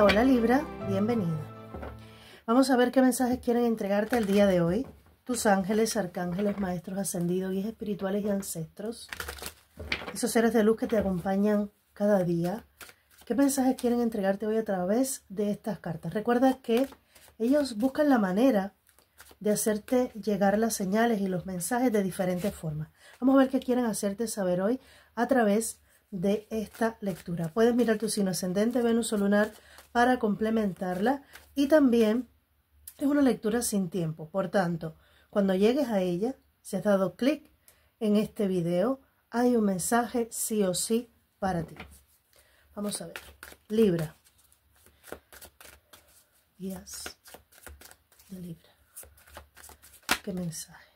Hola, Libra, bienvenido. Vamos a ver qué mensajes quieren entregarte el día de hoy. Tus ángeles, arcángeles, maestros ascendidos, y espirituales y ancestros. Esos seres de luz que te acompañan cada día. ¿Qué mensajes quieren entregarte hoy a través de estas cartas? Recuerda que ellos buscan la manera de hacerte llegar las señales y los mensajes de diferentes formas. Vamos a ver qué quieren hacerte saber hoy a través de esta lectura. Puedes mirar tu signo ascendente, Venus o lunar, para complementarla y también es una lectura sin tiempo. Por tanto, cuando llegues a ella, si has dado clic en este video, hay un mensaje sí o sí para ti. Vamos a ver. Libra. Días Libra. Qué mensaje.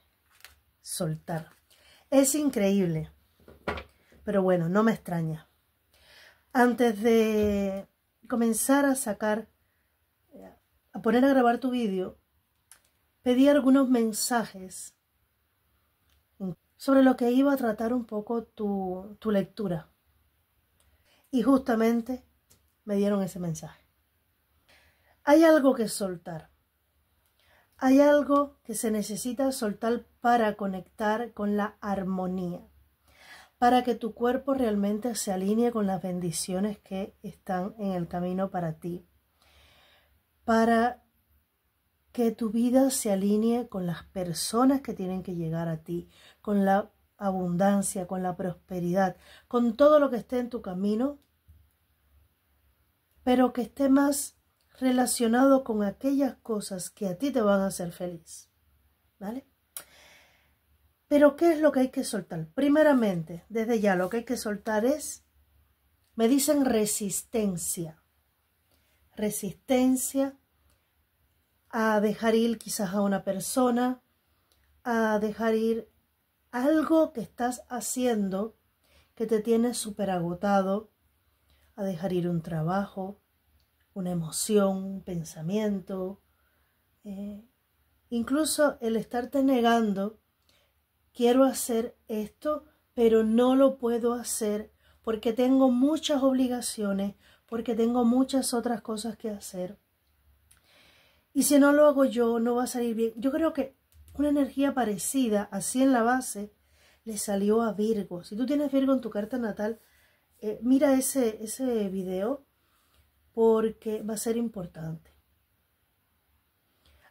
Soltar. Es increíble. Pero bueno, no me extraña. Antes de comenzar a sacar, a poner a grabar tu vídeo, pedí algunos mensajes sobre lo que iba a tratar un poco tu, tu lectura. Y justamente me dieron ese mensaje. Hay algo que soltar. Hay algo que se necesita soltar para conectar con la armonía para que tu cuerpo realmente se alinee con las bendiciones que están en el camino para ti, para que tu vida se alinee con las personas que tienen que llegar a ti, con la abundancia, con la prosperidad, con todo lo que esté en tu camino, pero que esté más relacionado con aquellas cosas que a ti te van a hacer feliz. ¿Vale? Pero ¿qué es lo que hay que soltar? Primeramente, desde ya lo que hay que soltar es, me dicen resistencia. Resistencia a dejar ir quizás a una persona, a dejar ir algo que estás haciendo que te tiene súper agotado, a dejar ir un trabajo, una emoción, un pensamiento, eh, incluso el estarte negando quiero hacer esto, pero no lo puedo hacer porque tengo muchas obligaciones, porque tengo muchas otras cosas que hacer. Y si no lo hago yo, no va a salir bien. Yo creo que una energía parecida, así en la base, le salió a Virgo. Si tú tienes Virgo en tu carta natal, eh, mira ese, ese video porque va a ser importante.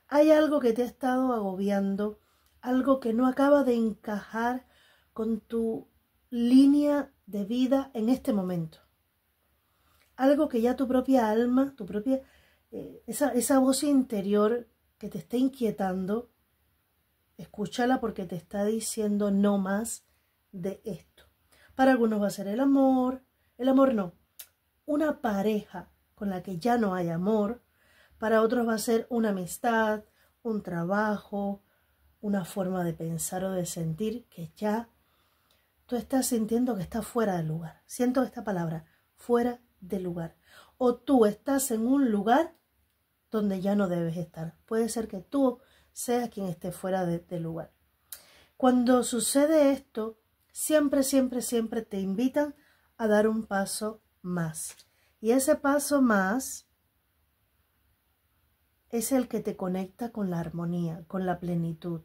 Hay algo que te ha estado agobiando, algo que no acaba de encajar con tu línea de vida en este momento. Algo que ya tu propia alma, tu propia, eh, esa, esa voz interior que te está inquietando, escúchala porque te está diciendo no más de esto. Para algunos va a ser el amor, el amor no, una pareja con la que ya no hay amor, para otros va a ser una amistad, un trabajo, una forma de pensar o de sentir que ya tú estás sintiendo que estás fuera de lugar. Siento esta palabra, fuera de lugar. O tú estás en un lugar donde ya no debes estar. Puede ser que tú seas quien esté fuera de, de lugar. Cuando sucede esto, siempre, siempre, siempre te invitan a dar un paso más. Y ese paso más es el que te conecta con la armonía, con la plenitud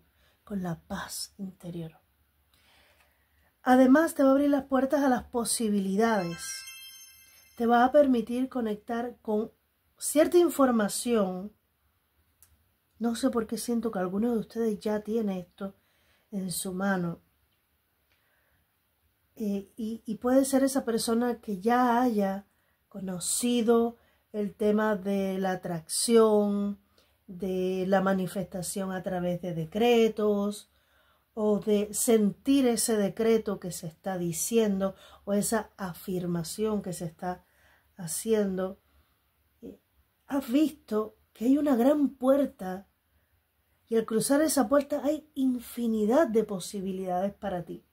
con la paz interior. Además, te va a abrir las puertas a las posibilidades. Te va a permitir conectar con cierta información. No sé por qué siento que alguno de ustedes ya tiene esto en su mano. Eh, y, y puede ser esa persona que ya haya conocido el tema de la atracción, de la manifestación a través de decretos o de sentir ese decreto que se está diciendo o esa afirmación que se está haciendo, has visto que hay una gran puerta y al cruzar esa puerta hay infinidad de posibilidades para ti.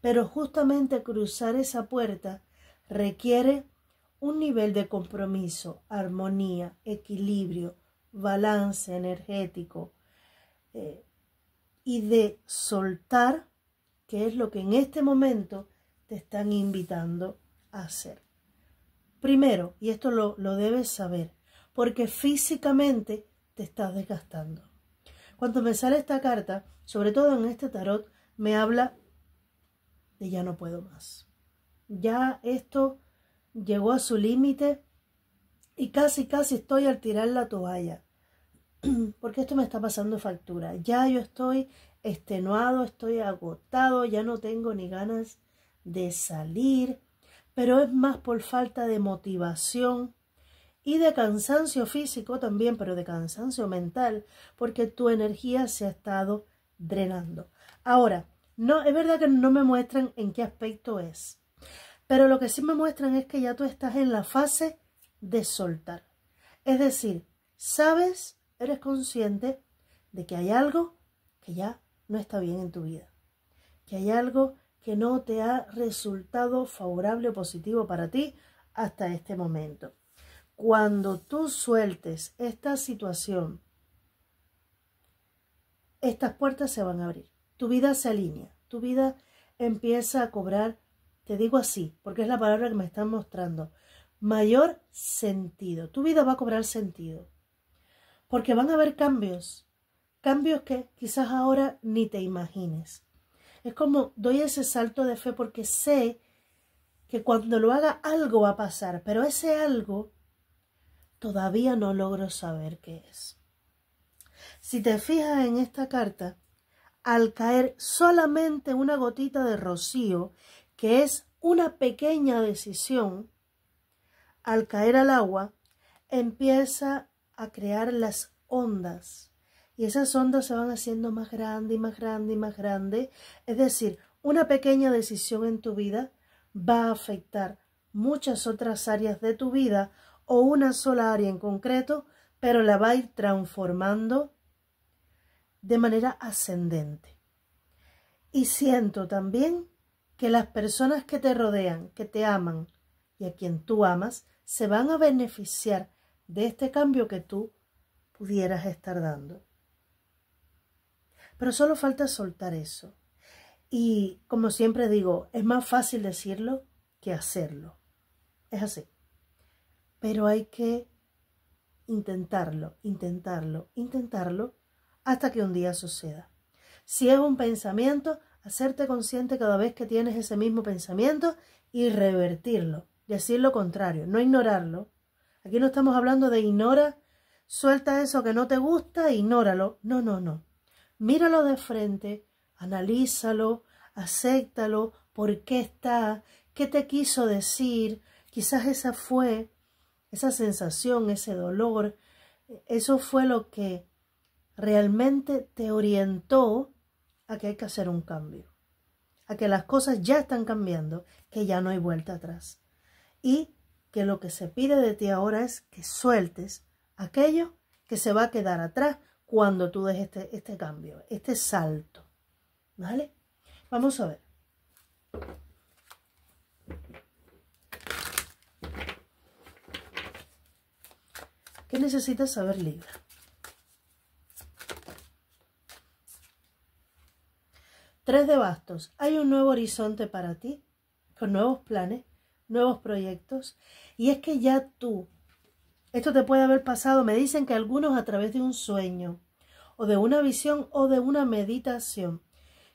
Pero justamente cruzar esa puerta requiere un nivel de compromiso, armonía, equilibrio, balance energético eh, y de soltar, que es lo que en este momento te están invitando a hacer. Primero, y esto lo, lo debes saber, porque físicamente te estás desgastando. Cuando me sale esta carta, sobre todo en este tarot, me habla de ya no puedo más. Ya esto llegó a su límite y casi casi estoy al tirar la toalla. porque esto me está pasando factura. Ya yo estoy extenuado, estoy agotado, ya no tengo ni ganas de salir, pero es más por falta de motivación y de cansancio físico también, pero de cansancio mental, porque tu energía se ha estado drenando. Ahora, no, es verdad que no me muestran en qué aspecto es, pero lo que sí me muestran es que ya tú estás en la fase de soltar. Es decir, sabes eres consciente de que hay algo que ya no está bien en tu vida, que hay algo que no te ha resultado favorable o positivo para ti hasta este momento. Cuando tú sueltes esta situación, estas puertas se van a abrir, tu vida se alinea, tu vida empieza a cobrar, te digo así, porque es la palabra que me están mostrando, mayor sentido, tu vida va a cobrar sentido, porque van a haber cambios, cambios que quizás ahora ni te imagines. Es como doy ese salto de fe porque sé que cuando lo haga algo va a pasar, pero ese algo todavía no logro saber qué es. Si te fijas en esta carta, al caer solamente una gotita de rocío, que es una pequeña decisión, al caer al agua, empieza a crear las ondas. Y esas ondas se van haciendo más grande y más grande y más grande. Es decir, una pequeña decisión en tu vida va a afectar muchas otras áreas de tu vida o una sola área en concreto, pero la va a ir transformando de manera ascendente. Y siento también que las personas que te rodean, que te aman y a quien tú amas, se van a beneficiar de este cambio que tú pudieras estar dando. Pero solo falta soltar eso. Y como siempre digo, es más fácil decirlo que hacerlo. Es así. Pero hay que intentarlo, intentarlo, intentarlo hasta que un día suceda. Si es un pensamiento, hacerte consciente cada vez que tienes ese mismo pensamiento y revertirlo, decir lo contrario, no ignorarlo, Aquí no estamos hablando de ignora, suelta eso que no te gusta ignóralo. No, no, no. Míralo de frente, analízalo, acéptalo, por qué está, qué te quiso decir. Quizás esa fue esa sensación, ese dolor, eso fue lo que realmente te orientó a que hay que hacer un cambio, a que las cosas ya están cambiando, que ya no hay vuelta atrás. Y que lo que se pide de ti ahora es que sueltes aquello que se va a quedar atrás cuando tú des este, este cambio, este salto. ¿Vale? Vamos a ver. ¿Qué necesitas saber, Libra? Tres de bastos. Hay un nuevo horizonte para ti, con nuevos planes, nuevos proyectos. Y es que ya tú, esto te puede haber pasado, me dicen que algunos a través de un sueño o de una visión o de una meditación,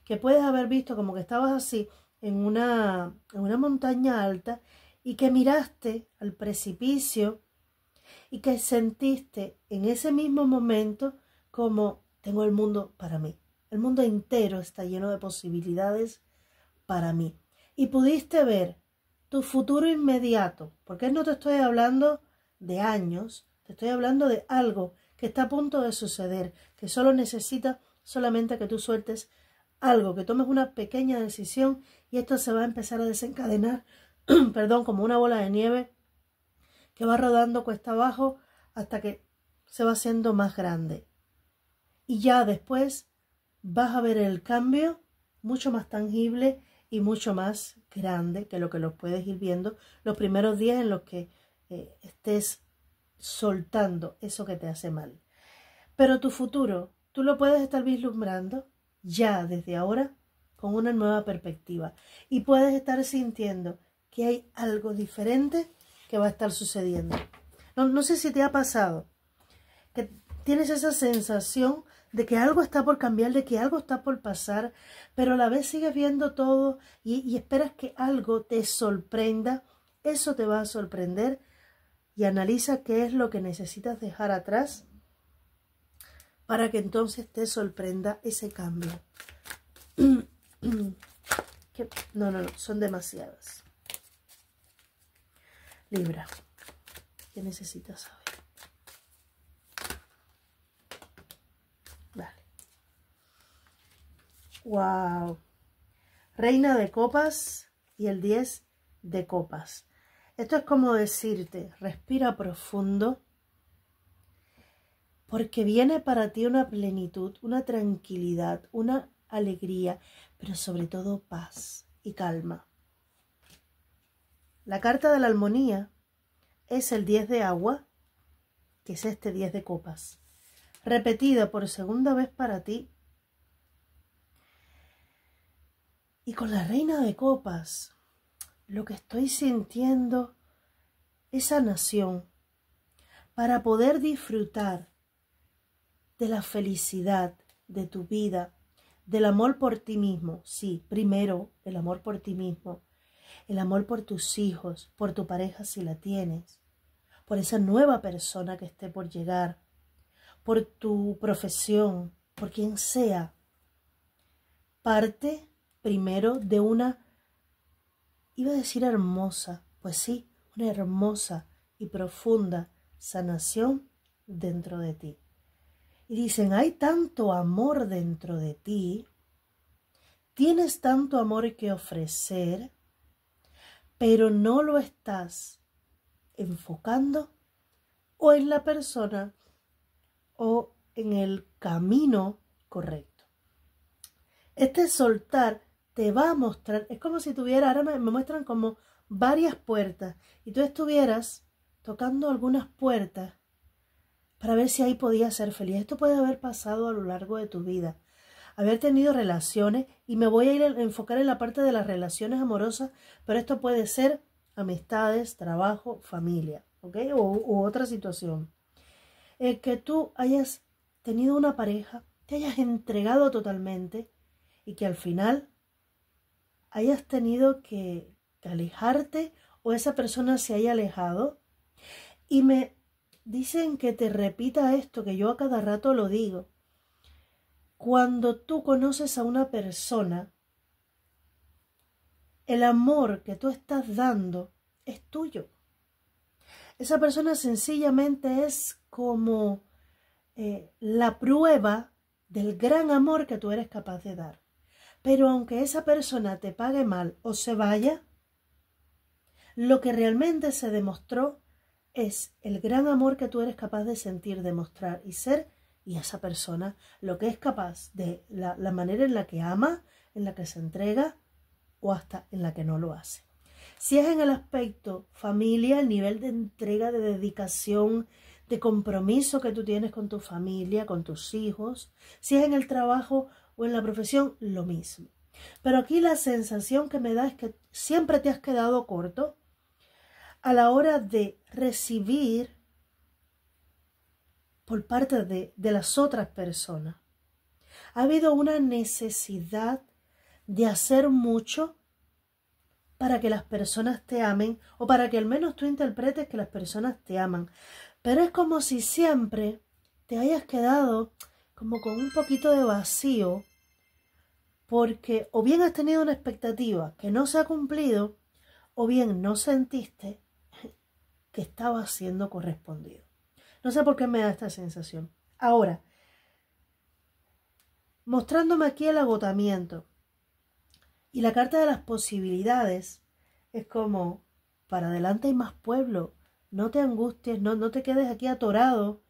que puedes haber visto como que estabas así en una, en una montaña alta y que miraste al precipicio y que sentiste en ese mismo momento como tengo el mundo para mí. El mundo entero está lleno de posibilidades para mí. Y pudiste ver tu futuro inmediato, porque no te estoy hablando de años, te estoy hablando de algo que está a punto de suceder, que solo necesita solamente que tú sueltes algo, que tomes una pequeña decisión y esto se va a empezar a desencadenar, perdón, como una bola de nieve que va rodando cuesta abajo hasta que se va haciendo más grande. Y ya después vas a ver el cambio mucho más tangible y mucho más grande que lo que lo puedes ir viendo los primeros días en los que eh, estés soltando eso que te hace mal. Pero tu futuro, tú lo puedes estar vislumbrando ya desde ahora con una nueva perspectiva y puedes estar sintiendo que hay algo diferente que va a estar sucediendo. No, no sé si te ha pasado que tienes esa sensación de que algo está por cambiar, de que algo está por pasar, pero a la vez sigues viendo todo y, esperas que algo te sorprenda, eso te va a sorprender y analiza qué es lo que necesitas dejar atrás para que entonces te sorprenda ese cambio. No, no, no, son demasiadas. Libra, ¿qué necesitas saber? ¡Wow! Reina de copas y el 10 de copas. Esto es como decirte, respira profundo, porque viene para ti una plenitud, una tranquilidad, una alegría, pero sobre todo paz y calma. La carta de la armonía es el 10 de agua, que es este 10 de copas, repetida por segunda vez para ti Y con la reina de copas, lo que estoy sintiendo es sanación para poder disfrutar de la felicidad de tu vida, del amor por ti mismo. Sí, primero el amor por ti mismo, el amor por tus hijos, por tu pareja si la tienes, por esa nueva persona que esté por llegar, por tu profesión, por quien sea. Parte primero de una, iba a decir hermosa, pues sí, una hermosa y profunda sanación dentro de ti. Y dicen, hay tanto amor dentro de ti, tienes tanto amor que ofrecer, pero no lo estás enfocando o en la persona o en el camino correcto. Este soltar te va a mostrar, es como si tuviera, ahora me, muestran como varias puertas y tú estuvieras tocando algunas puertas para ver si ahí podías ser feliz. Esto puede haber pasado a lo largo de tu vida, haber tenido relaciones y me voy a ir a enfocar en la parte de las relaciones amorosas, pero esto puede ser amistades, trabajo, familia, ¿ok? O, otra situación. El que tú hayas tenido una pareja, te hayas entregado totalmente y que al final hayas tenido que alejarte o esa persona se haya alejado. Y me dicen que te repita esto, que yo a cada rato lo digo. Cuando tú conoces a una persona, el amor que tú estás dando es tuyo. Esa persona sencillamente es como eh, la prueba del gran amor que tú eres capaz de dar. Pero aunque esa persona te pague mal o se vaya, lo que realmente se demostró es el gran amor que tú eres capaz de sentir, demostrar y ser, y esa persona, lo que es capaz de la, la manera en la que ama, en la que se entrega o hasta en la que no lo hace. Si es en el aspecto familia, el nivel de entrega, de dedicación, de compromiso que tú tienes con tu familia, con tus hijos, si es en el trabajo, o en la profesión, lo mismo. Pero aquí la sensación que me da es que siempre te has quedado corto a la hora de recibir por parte de, de las otras personas. Ha habido una necesidad de hacer mucho para que las personas te amen o para que al menos tú interpretes que las personas te aman. Pero es como si siempre te hayas quedado como con un poquito de vacío, porque o bien has tenido una expectativa que no se ha cumplido, o bien no sentiste que estaba siendo correspondido. No sé por qué me da esta sensación. Ahora, mostrándome aquí el agotamiento y la carta de las posibilidades, es como, para adelante hay más pueblo, no te angusties, no, no te quedes aquí atorado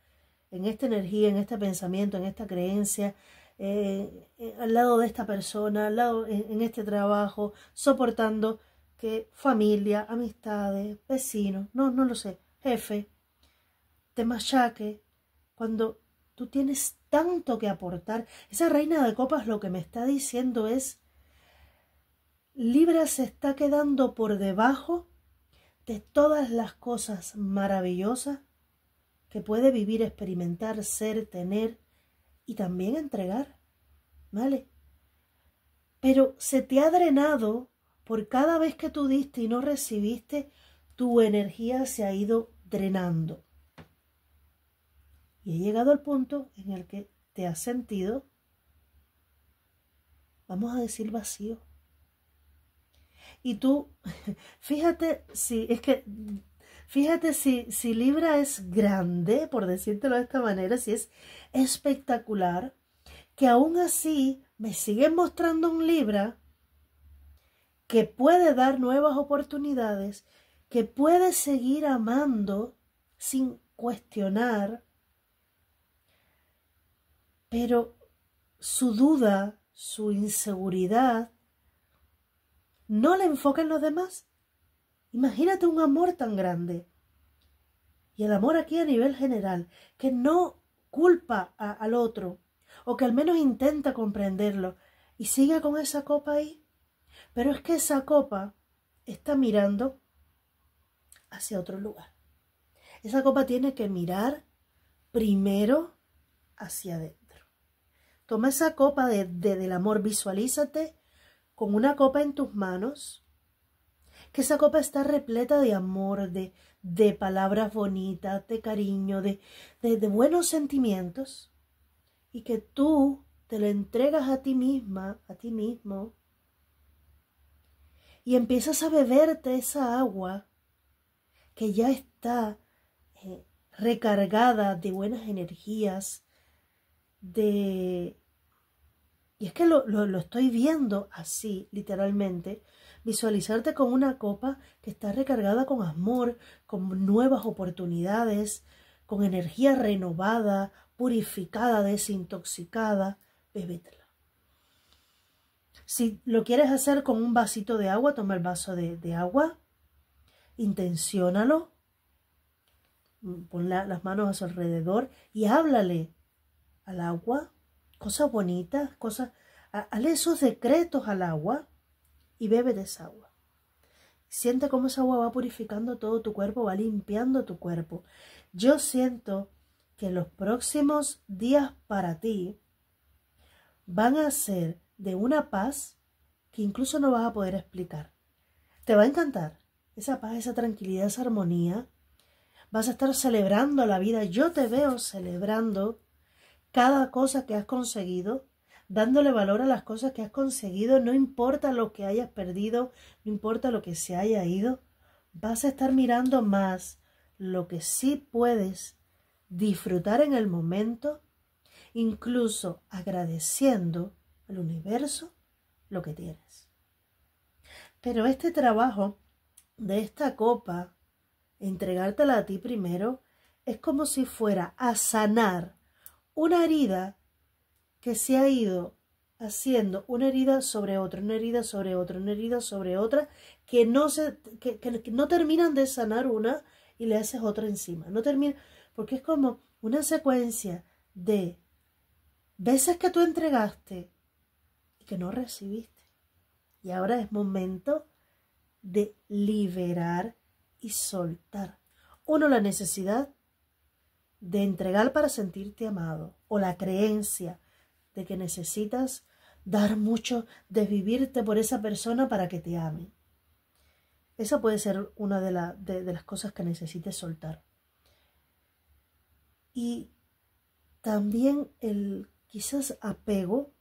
en esta energía, en este pensamiento, en esta creencia, eh, eh, al lado de esta persona, al lado en, este trabajo, soportando que familia, amistades, vecinos, no, no lo sé, jefe, te machaque, cuando tú tienes tanto que aportar. Esa reina de copas lo que me está diciendo es, Libra se está quedando por debajo de todas las cosas maravillosas que puede vivir, experimentar, ser, tener y también entregar. ¿Vale? Pero se te ha drenado por cada vez que tú diste y no recibiste, tu energía se ha ido drenando. Y he llegado al punto en el que te has sentido, vamos a decir, vacío. Y tú, fíjate, si es que Fíjate si, si Libra es grande, por decírtelo de esta manera, si es espectacular, que aún así me siguen mostrando un Libra que puede dar nuevas oportunidades, que puede seguir amando sin cuestionar, pero su duda, su inseguridad, no la enfoca en los demás, Imagínate un amor tan grande. Y el amor aquí a nivel general, que no culpa al otro, o que al menos intenta comprenderlo, y siga con esa copa ahí. Pero es que esa copa está mirando hacia otro lugar. Esa copa tiene que mirar primero hacia adentro. Toma esa copa de, del amor, visualízate con una copa en tus manos que esa copa está repleta de amor, de, de palabras bonitas, de cariño, de, de, buenos sentimientos, y que tú te lo entregas a ti misma, a ti mismo, y empiezas a beberte esa agua que ya está eh, recargada de buenas energías, de... Y es que lo, lo estoy viendo así, literalmente, Visualizarte con una copa que está recargada con amor, con nuevas oportunidades, con energía renovada, purificada, desintoxicada, bebétela. Si lo quieres hacer con un vasito de agua, toma el vaso de, agua, intenciónalo, pon las manos a su alrededor y háblale al agua, cosas bonitas, cosas, háblale esos decretos al agua y bebe de esa agua. Siente cómo esa agua va purificando todo tu cuerpo, va limpiando tu cuerpo. Yo siento que los próximos días para ti van a ser de una paz que incluso no vas a poder explicar. Te va a encantar esa paz, esa tranquilidad, esa armonía. Vas a estar celebrando la vida. Yo te veo celebrando cada cosa que has conseguido, dándole valor a las cosas que has conseguido, no importa lo que hayas perdido, no importa lo que se haya ido, vas a estar mirando más lo que sí puedes disfrutar en el momento, incluso agradeciendo al universo lo que tienes. Pero este trabajo de esta copa, entregártela a ti primero, es como si fuera a sanar una herida que se ha ido haciendo una herida sobre otra, una herida sobre otra, una herida sobre otra, que no, se, que, no terminan de sanar una y le haces otra encima. No termina, porque es como una secuencia de veces que tú entregaste y que no recibiste. Y ahora es momento de liberar y soltar. Uno, la necesidad de entregar para sentirte amado o la creencia de que necesitas dar mucho, desvivirte por esa persona para que te ame. Esa puede ser una de, de, de las cosas que necesites soltar. Y también el quizás apego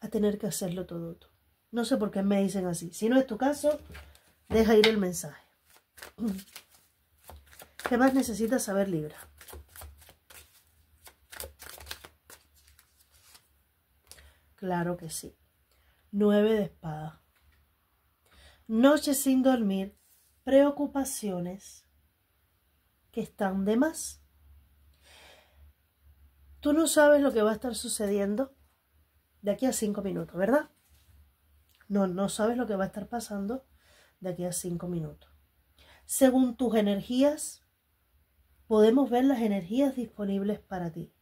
a tener que hacerlo todo tú. No sé por qué me dicen así. Si no es tu caso, deja ir el mensaje. ¿Qué más necesitas saber, Libra? Claro que sí. Nueve de espada. Noche sin dormir, preocupaciones que están de más. Tú no sabes lo que va a estar sucediendo de aquí a cinco minutos, ¿verdad? No, no sabes lo que va a estar pasando de aquí a cinco minutos. Según tus energías, podemos ver las energías disponibles para ti.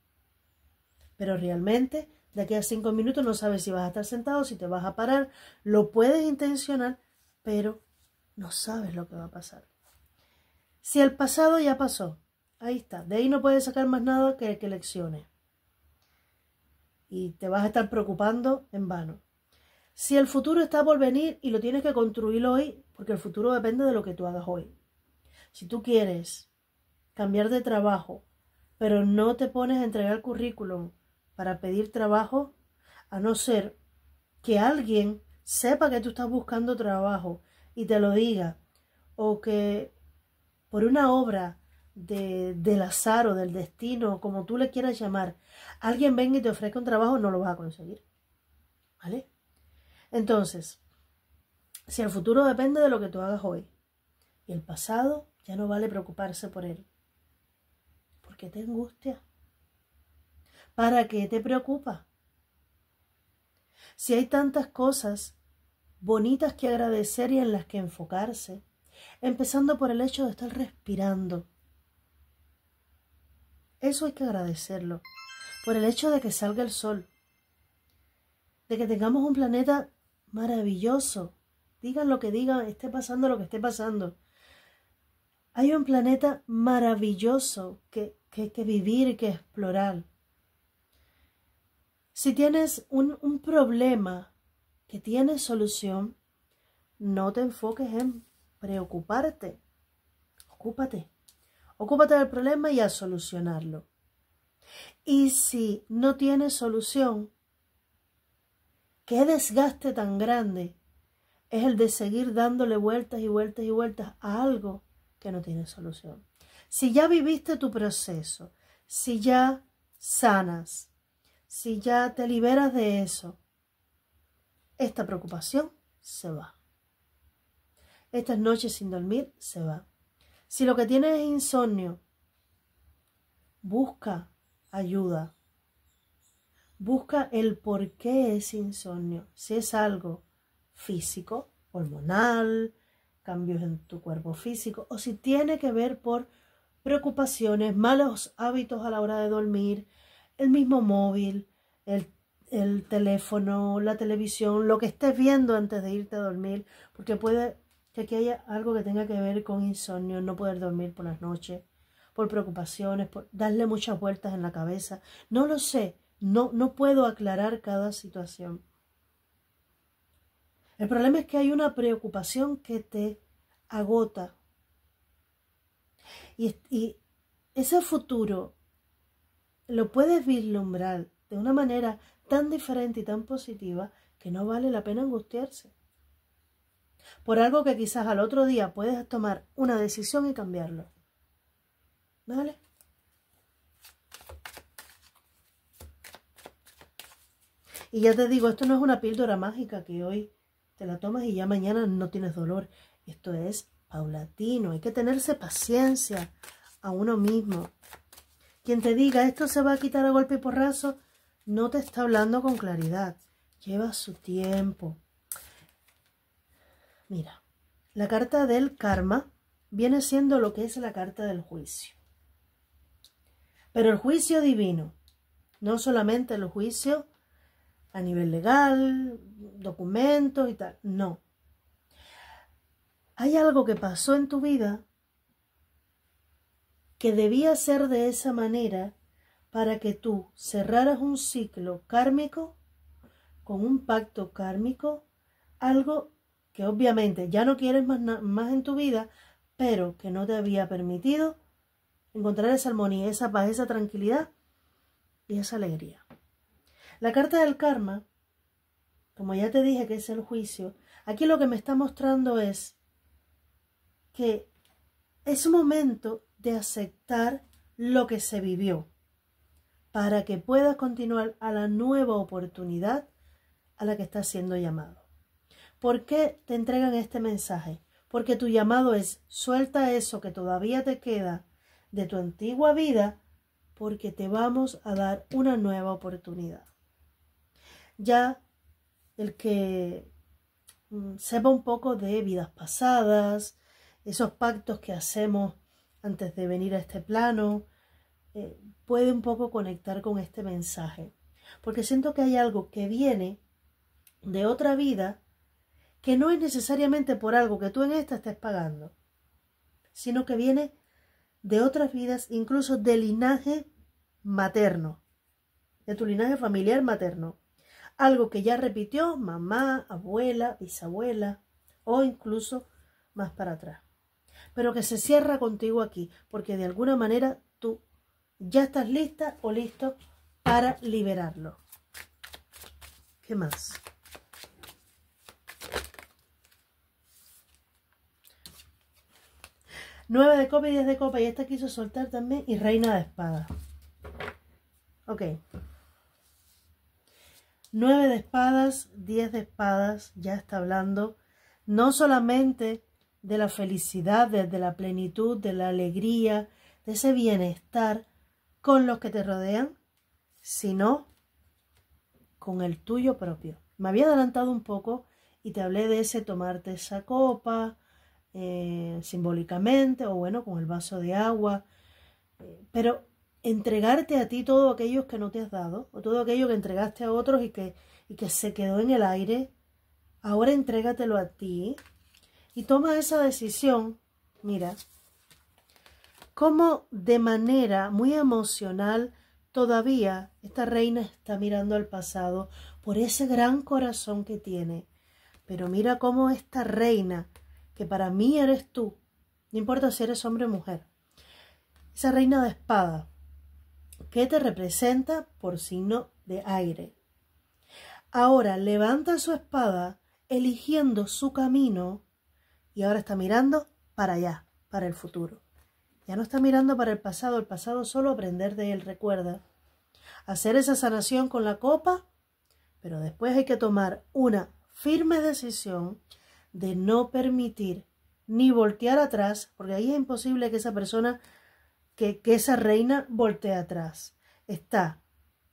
Pero realmente de aquí a cinco minutos no sabes si vas a estar sentado, si te vas a parar, lo puedes intencionar, pero no sabes lo que va a pasar. Si el pasado ya pasó, ahí está, de ahí no puedes sacar más nada que, que lecciones. Y te vas a estar preocupando en vano. Si el futuro está por venir y lo tienes que construir hoy, porque el futuro depende de lo que tú hagas hoy. Si tú quieres cambiar de trabajo, pero no te pones a entregar currículum para pedir trabajo, a no ser que alguien sepa que tú estás buscando trabajo y te lo diga, o que por una obra de, del azar o del destino, como tú le quieras llamar, alguien venga y te ofrezca un trabajo, no lo vas a conseguir. ¿Vale? Entonces, si el futuro depende de lo que tú hagas hoy y el pasado, ya no vale preocuparse por él. Porque te angustia? ¿Para qué te preocupa? Si hay tantas cosas bonitas que agradecer y en las que enfocarse, empezando por el hecho de estar respirando. Eso hay que agradecerlo, por el hecho de que salga el sol, de que tengamos un planeta maravilloso. Digan lo que digan, esté pasando lo que esté pasando. Hay un planeta maravilloso que, que, que vivir, que explorar. Si tienes un, problema que tiene solución, no te enfoques en preocuparte. Ocúpate. Ocúpate del problema y a solucionarlo. Y si no tienes solución, qué desgaste tan grande es el de seguir dándole vueltas y vueltas y vueltas a algo que no tiene solución. Si ya viviste tu proceso, si ya sanas, si ya te liberas de eso, esta preocupación se va. Estas noches sin dormir se va. Si lo que tienes es insomnio, busca ayuda. Busca el por qué es insomnio. Si es algo físico, hormonal, cambios en tu cuerpo físico, o si tiene que ver por preocupaciones, malos hábitos a la hora de dormir, el mismo móvil, el, teléfono, la televisión, lo que estés viendo antes de irte a dormir, porque puede que aquí haya algo que tenga que ver con insomnio, no poder dormir por las noches, por preocupaciones, por darle muchas vueltas en la cabeza. No lo sé, no, no puedo aclarar cada situación. El problema es que hay una preocupación que te agota. Y, y ese futuro lo puedes vislumbrar de una manera tan diferente y tan positiva que no vale la pena angustiarse. Por algo que quizás al otro día puedes tomar una decisión y cambiarlo. ¿Vale? Y ya te digo, esto no es una píldora mágica que hoy te la tomas y ya mañana no tienes dolor. Esto es paulatino, hay que tenerse paciencia a uno mismo, quien te diga esto se va a quitar a golpe y porrazo, no te está hablando con claridad. Lleva su tiempo. Mira, la carta del karma viene siendo lo que es la carta del juicio. Pero el juicio divino, no solamente el juicio a nivel legal, documento y tal, no. Hay algo que pasó en tu vida debía ser de esa manera para que tú cerraras un ciclo kármico con un pacto kármico, algo que obviamente ya no quieres más, en tu vida, pero que no te había permitido encontrar esa armonía, esa paz, esa tranquilidad y esa alegría. La carta del karma, como ya te dije que es el juicio, aquí lo que me está mostrando es que es un momento de aceptar lo que se vivió, para que puedas continuar a la nueva oportunidad a la que estás siendo llamado. ¿Por qué te entregan este mensaje? Porque tu llamado es suelta eso que todavía te queda de tu antigua vida, porque te vamos a dar una nueva oportunidad. Ya el que mm, sepa un poco de vidas pasadas, esos pactos que hacemos antes de venir a este plano, eh, puede un poco conectar con este mensaje. Porque siento que hay algo que viene de otra vida que no es necesariamente por algo que tú en esta estés pagando, sino que viene de otras vidas, incluso de linaje materno, de tu linaje familiar materno. Algo que ya repitió mamá, abuela, bisabuela o incluso más para atrás pero que se cierra contigo aquí, porque de alguna manera tú ya estás lista o listo para liberarlo. ¿Qué más? Nueve de copa y 10 de copa. Y esta quiso soltar también. Y reina de espadas. Ok. Nueve de espadas, 10 de espadas. Ya está hablando. No solamente de la felicidad, de la plenitud, de la alegría, de ese bienestar con los que te rodean, sino con el tuyo propio. Me había adelantado un poco y te hablé de ese tomarte esa copa eh, simbólicamente o bueno, con el vaso de agua, eh, pero entregarte a ti todo aquello que no te has dado o todo aquello que entregaste a otros y que, y que se quedó en el aire, ahora entrégatelo a ti y toma esa decisión, mira, cómo de manera muy emocional todavía esta reina está mirando al pasado por ese gran corazón que tiene. Pero mira cómo esta reina, que para mí eres tú, no importa si eres hombre o mujer, esa reina de espada, que te representa por signo de aire. Ahora levanta su espada eligiendo su camino y ahora está mirando para allá, para el futuro. Ya no está mirando para el pasado, el pasado solo aprender de él, recuerda. Hacer esa sanación con la copa, pero después hay que tomar una firme decisión de no permitir ni voltear atrás, porque ahí es imposible que esa persona, que, que esa reina voltee atrás. Está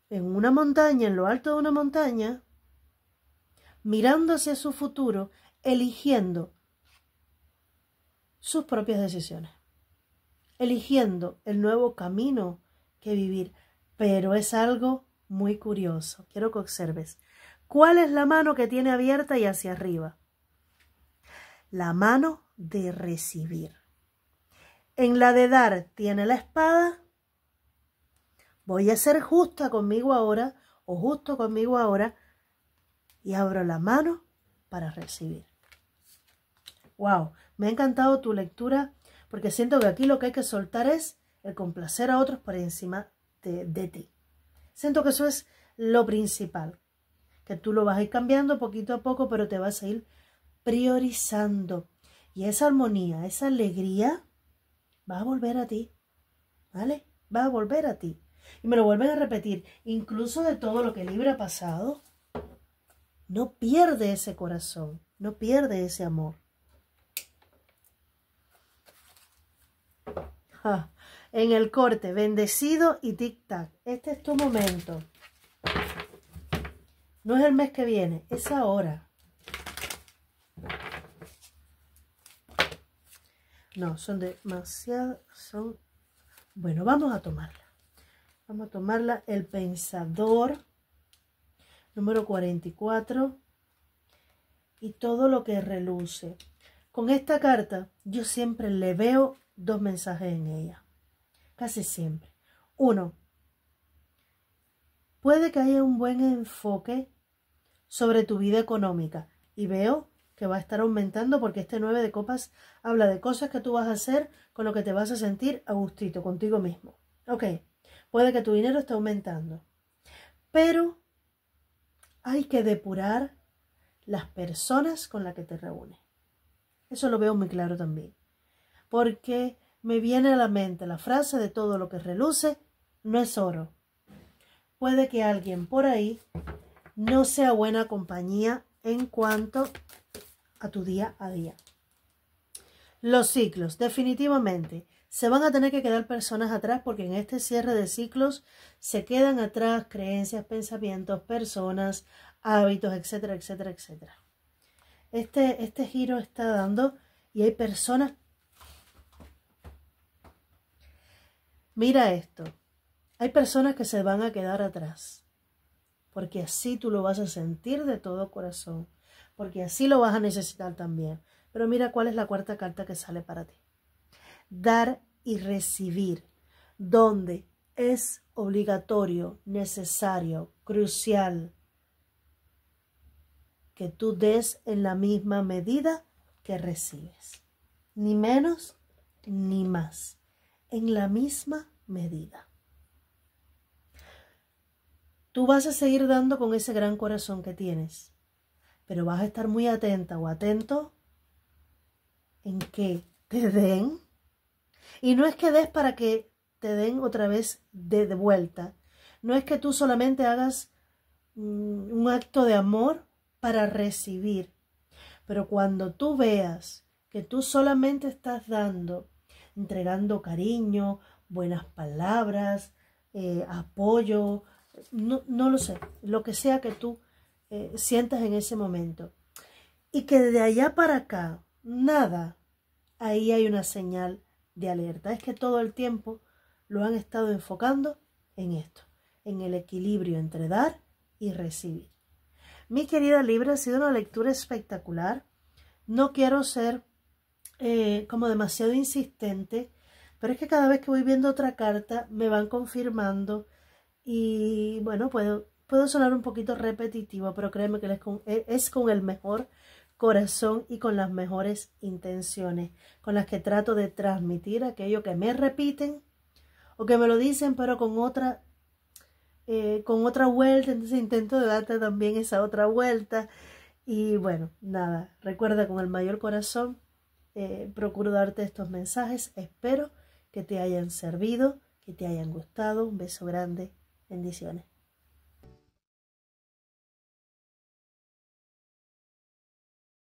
en una montaña, en lo alto de una montaña, mirando hacia su futuro, eligiendo sus propias decisiones, eligiendo el nuevo camino que vivir. Pero es algo muy curioso. Quiero que observes. ¿Cuál es la mano que tiene abierta y hacia arriba? La mano de recibir. En la de dar tiene la espada. Voy a ser justa conmigo ahora o justo conmigo ahora y abro la mano para recibir. ¡Wow! Me ha encantado tu lectura porque siento que aquí lo que hay que soltar es el complacer a otros por encima de, ti. Siento que eso es lo principal, que tú lo vas a ir cambiando poquito a poco, pero te vas a ir priorizando. Y esa armonía, esa alegría, va a volver a ti, ¿vale? Va a volver a ti. Y me lo vuelven a repetir, incluso de todo lo que Libra ha pasado, no pierde ese corazón, no pierde ese amor. en el corte, bendecido y tic-tac. Este es tu momento. No es el mes que viene, es ahora. No, son demasiado, son... Bueno, vamos a tomarla. Vamos a tomarla el pensador, número 44, y todo lo que reluce. Con esta carta yo siempre le veo dos mensajes en ella. Casi siempre. Uno, puede que haya un buen enfoque sobre tu vida económica. Y veo que va a estar aumentando porque este 9 de copas habla de cosas que tú vas a hacer con lo que te vas a sentir a gustito contigo mismo. Ok, puede que tu dinero esté aumentando. Pero hay que depurar las personas con las que te reúnes. Eso lo veo muy claro también porque me viene a la mente la frase de todo lo que reluce no es oro. Puede que alguien por ahí no sea buena compañía en cuanto a tu día a día. Los ciclos, definitivamente, se van a tener que quedar personas atrás porque en este cierre de ciclos se quedan atrás creencias, pensamientos, personas, hábitos, etcétera, etcétera, etcétera. Este, este giro está dando y hay personas Mira esto. Hay personas que se van a quedar atrás, porque así tú lo vas a sentir de todo corazón, porque así lo vas a necesitar también. Pero mira cuál es la cuarta carta que sale para ti. Dar y recibir, donde es obligatorio, necesario, crucial, que tú des en la misma medida que recibes. Ni menos ni más en la misma medida. Tú vas a seguir dando con ese gran corazón que tienes, pero vas a estar muy atenta o atento en que te den. Y no es que des para que te den otra vez de, vuelta. No es que tú solamente hagas mm, un acto de amor para recibir. Pero cuando tú veas que tú solamente estás dando entregando cariño, buenas palabras, eh, apoyo, no, lo sé, lo que sea que tú eh, sientas en ese momento. Y que de allá para acá, nada, ahí hay una señal de alerta. Es que todo el tiempo lo han estado enfocando en esto, en el equilibrio entre dar y recibir. Mi querida Libra, ha sido una lectura espectacular. No quiero ser eh, como demasiado insistente, pero es que cada vez que voy viendo otra carta me van confirmando y bueno, puedo, puedo sonar un poquito repetitivo, pero créeme que es con, e, es con el mejor corazón y con las mejores intenciones, con las que trato de transmitir aquello que me repiten o que me lo dicen, pero con otra eh, con otra vuelta, entonces intento de darte también esa otra vuelta. Y bueno, nada, recuerda con el mayor corazón eh, procuro darte estos mensajes. Espero que te hayan servido, que te hayan gustado. Un beso grande. Bendiciones.